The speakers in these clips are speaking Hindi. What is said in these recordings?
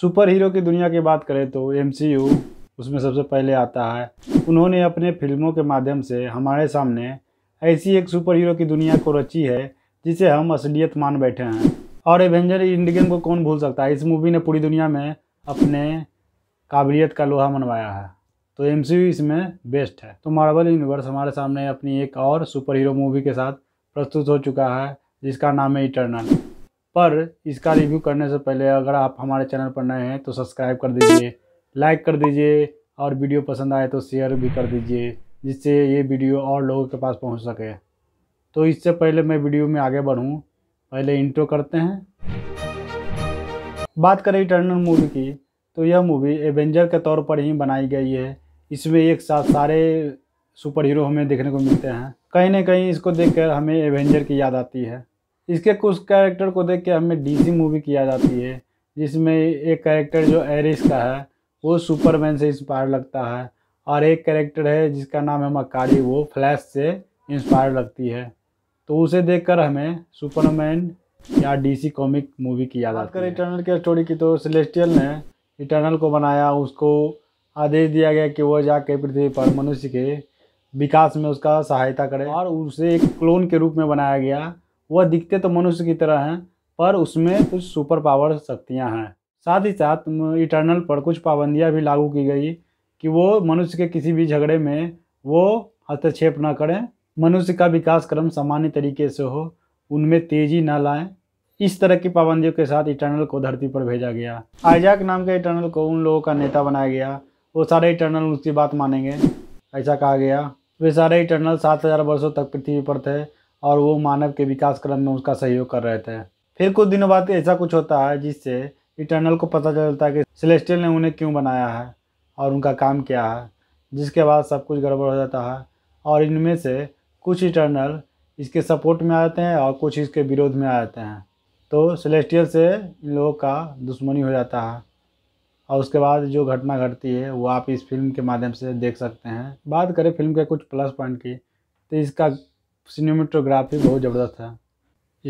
सुपर हीरो की दुनिया की बात करें तो एम उसमें सबसे पहले आता है उन्होंने अपने फिल्मों के माध्यम से हमारे सामने ऐसी एक सुपर हीरो की दुनिया को रची है जिसे हम असलियत मान बैठे हैं और एवेंजर इंड को कौन भूल सकता है इस मूवी ने पूरी दुनिया में अपने काबिलियत का लोहा मनवाया है तो एम इसमें बेस्ट है तो मार्वल यूनिवर्स हमारे सामने अपनी एक और सुपर हीरो मूवी के साथ प्रस्तुत हो चुका है जिसका नाम है इटर्नल पर इसका रिव्यू करने से पहले अगर आप हमारे चैनल पर नए हैं तो सब्सक्राइब कर दीजिए लाइक कर दीजिए और वीडियो पसंद आए तो शेयर भी कर दीजिए जिससे ये वीडियो और लोगों के पास पहुंच सके तो इससे पहले मैं वीडियो में आगे बढ़ूं पहले इंट्रो करते हैं बात करें इंटरनल मूवी की तो यह मूवी एवेंजर के तौर पर ही बनाई गई है इसमें एक साथ सारे सुपर हीरो हमें देखने को मिलते हैं कहीं ना कहीं इसको देखकर हमें एवेंजर की याद आती है इसके कुछ कैरेक्टर को देख के हमें डीसी मूवी किया जाती है जिसमें एक कैरेक्टर जो एरिस का है वो सुपरमैन से इंस्पायर लगता है और एक कैरेक्टर है जिसका नाम है मकारी वो फ्लैश से इंस्पायर लगती है तो उसे देखकर हमें सुपरमैन या डीसी कॉमिक मूवी किया जाता है इटर्नल की स्टोरी की तो सेलेस्टियल ने इटर्नल को बनाया उसको आदेश दिया गया कि वह जाके पृथ्वी पर मनुष्य के विकास में उसका सहायता करे और उसे एक क्लोन के रूप में बनाया गया वह दिखते तो मनुष्य की तरह हैं पर उसमें कुछ सुपर पावर शक्तियाँ हैं साथ ही साथ इटर्नल पर कुछ पाबंदियाँ भी लागू की गई कि वो मनुष्य के किसी भी झगड़े में वो हस्तक्षेप ना करें मनुष्य का विकास क्रम सामान्य तरीके से हो उनमें तेजी ना लाएं इस तरह की पाबंदियों के साथ इटर्नल को धरती पर भेजा गया आइजाक नाम के इटर्नल को उन लोगों का नेता बनाया गया वो सारे इटर्नल उसकी बात मानेंगे ऐसा कहा गया वे सारे इटर्नल सात हज़ार वर्षों तक पृथ्वी पर थे और वो मानव के विकास क्रम में उसका सहयोग कर रहे थे फिर कुछ दिनों बाद ऐसा कुछ होता है जिससे इटर्नल को पता चलता है कि सेलेस्टियल ने उन्हें क्यों बनाया है और उनका काम क्या है जिसके बाद सब कुछ गड़बड़ हो जाता है और इनमें से कुछ इटर्नल इसके सपोर्ट में आते हैं और कुछ इसके विरोध में आ जाते हैं तो सेलेस्टियल से इन लोगों का दुश्मनी हो जाता है और उसके बाद जो घटना घटती है वो आप इस फिल्म के माध्यम से देख सकते हैं बात करें फिल्म के कुछ प्लस पॉइंट की तो इसका सिनेमेटोग्राफी बहुत ज़बरदस्त है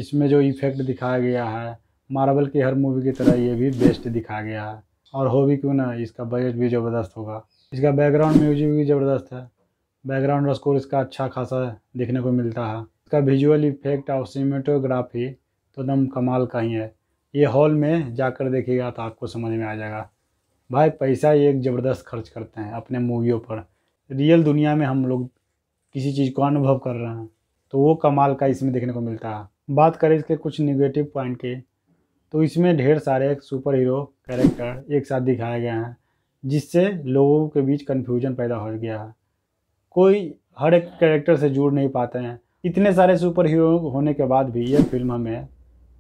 इसमें जो इफ़ेक्ट दिखाया गया है मार्बल की हर मूवी की तरह ये भी बेस्ट दिखाया गया है और हो भी क्यों ना इसका बजट भी ज़बरदस्त होगा इसका बैकग्राउंड म्यूजिक भी ज़बरदस्त है बैकग्राउंड स्कोर इसका अच्छा खासा देखने को मिलता है इसका विजुअल इफेक्ट और सिनेमेटोग्राफी तो एकदम कमाल का ही है ये हॉल में जाकर देखिएगा तो आपको समझ में आ जाएगा भाई पैसा ये एक ज़बरदस्त खर्च करते हैं अपने मूवियों पर रियल दुनिया में हम लोग किसी चीज़ को अनुभव कर रहे हैं तो वो कमाल का इसमें देखने को मिलता है बात करें इसके कुछ निगेटिव पॉइंट के तो इसमें ढेर सारे सुपर हीरो कैरेक्टर एक साथ दिखाए गए हैं जिससे लोगों के बीच कन्फ्यूजन पैदा हो गया है कोई हर एक कैरेक्टर से जुड़ नहीं पाते हैं इतने सारे सुपर हीरो होने के बाद भी यह फिल्म हमें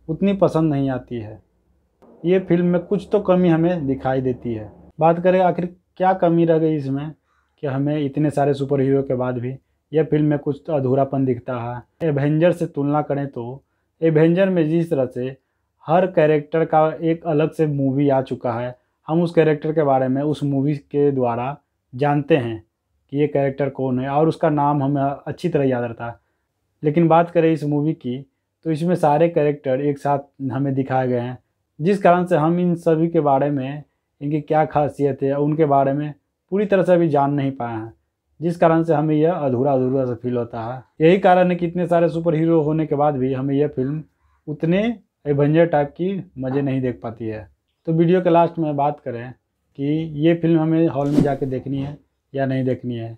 उतनी पसंद नहीं आती है ये फिल्म में कुछ तो कमी हमें दिखाई देती है बात करें आखिर क्या कमी रह गई इसमें कि हमें इतने सारे सुपर हीरो के बाद भी यह फिल्म में कुछ तो अधूरापन दिखता है एवेंजर से तुलना करें तो एवेंजर में जिस तरह से हर कैरेक्टर का एक अलग से मूवी आ चुका है हम उस कैरेक्टर के बारे में उस मूवी के द्वारा जानते हैं कि ये कैरेक्टर कौन है और उसका नाम हमें अच्छी तरह याद रहता है लेकिन बात करें इस मूवी की तो इसमें सारे कैरेक्टर एक साथ हमें दिखाए गए हैं जिस कारण से हम इन सभी के बारे में इनकी क्या खासियत है उनके बारे में पूरी तरह से अभी जान नहीं पाए हैं जिस कारण से हमें यह अधूरा अधूरा सा फील होता है यही कारण है कि इतने सारे सुपर हीरो होने के बाद भी हमें यह फिल्म उतने एवेंजर टाइप की मज़े नहीं देख पाती है तो वीडियो के लास्ट में बात करें कि ये फिल्म हमें हॉल में जा देखनी है या नहीं देखनी है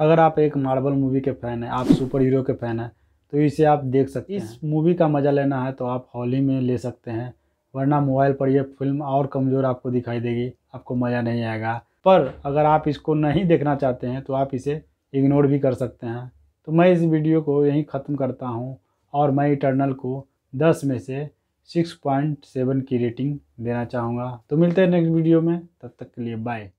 अगर आप एक मार्बल मूवी के फ़ैन हैं आप सुपर हीरो के फ़ैन हैं तो इसे आप देख सकते हैं इस मूवी का मज़ा लेना है तो आप हॉल ही में ले सकते हैं वरना मोबाइल पर यह फिल्म और कमज़ोर आपको दिखाई देगी आपको मज़ा नहीं आएगा पर अगर आप इसको नहीं देखना चाहते हैं तो आप इसे इग्नोर भी कर सकते हैं तो मैं इस वीडियो को यहीं ख़त्म करता हूँ और मैं इटर्नल को दस में से सिक्स पॉइंट सेवन की रेटिंग देना चाहूँगा तो मिलते हैं नेक्स्ट वीडियो में तब तक के लिए बाय